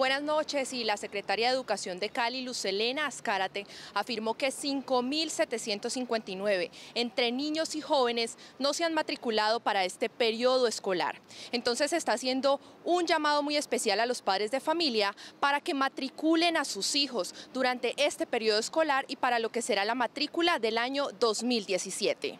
Buenas noches y la secretaria de Educación de Cali, Lucelena Azcárate, afirmó que 5.759 entre niños y jóvenes no se han matriculado para este periodo escolar. Entonces se está haciendo un llamado muy especial a los padres de familia para que matriculen a sus hijos durante este periodo escolar y para lo que será la matrícula del año 2017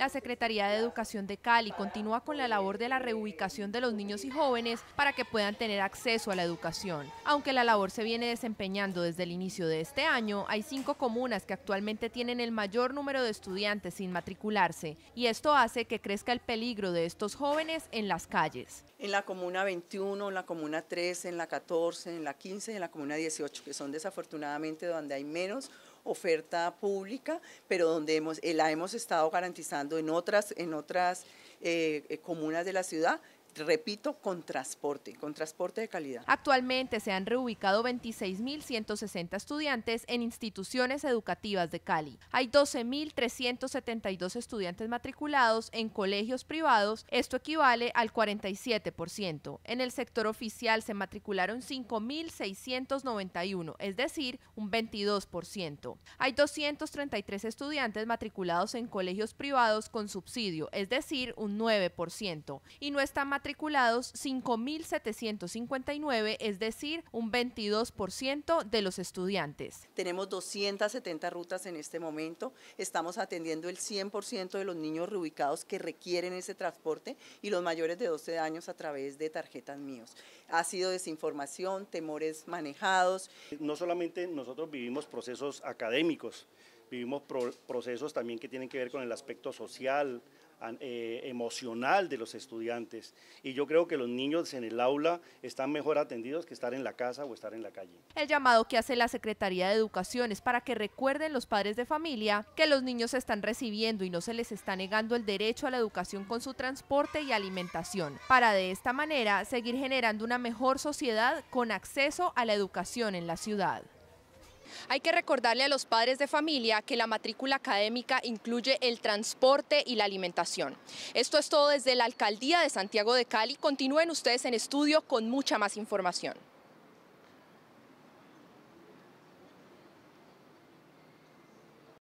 la Secretaría de Educación de Cali continúa con la labor de la reubicación de los niños y jóvenes para que puedan tener acceso a la educación. Aunque la labor se viene desempeñando desde el inicio de este año, hay cinco comunas que actualmente tienen el mayor número de estudiantes sin matricularse y esto hace que crezca el peligro de estos jóvenes en las calles. En la comuna 21, en la comuna 13, en la 14, en la 15 y en la comuna 18, que son desafortunadamente donde hay menos oferta pública, pero donde hemos, eh, la hemos estado garantizando en otras, en otras eh, eh, comunas de la ciudad, repito, con transporte, con transporte de calidad. Actualmente se han reubicado 26.160 estudiantes en instituciones educativas de Cali. Hay 12.372 estudiantes matriculados en colegios privados, esto equivale al 47%. En el sector oficial se matricularon 5.691, es decir, un 22%. Hay 233 estudiantes matriculados en colegios privados con subsidio, es decir, un 9%, y no está matriculados 5.759, es decir, un 22% de los estudiantes. Tenemos 270 rutas en este momento, estamos atendiendo el 100% de los niños reubicados que requieren ese transporte y los mayores de 12 años a través de tarjetas míos. Ha sido desinformación, temores manejados. No solamente nosotros vivimos procesos académicos, vivimos procesos también que tienen que ver con el aspecto social, eh, emocional de los estudiantes. Y yo creo que los niños en el aula están mejor atendidos que estar en la casa o estar en la calle. El llamado que hace la Secretaría de Educación es para que recuerden los padres de familia que los niños están recibiendo y no se les está negando el derecho a la educación con su transporte y alimentación, para de esta manera seguir generando una mejor sociedad con acceso a la educación en la ciudad. Hay que recordarle a los padres de familia que la matrícula académica incluye el transporte y la alimentación. Esto es todo desde la Alcaldía de Santiago de Cali. Continúen ustedes en estudio con mucha más información.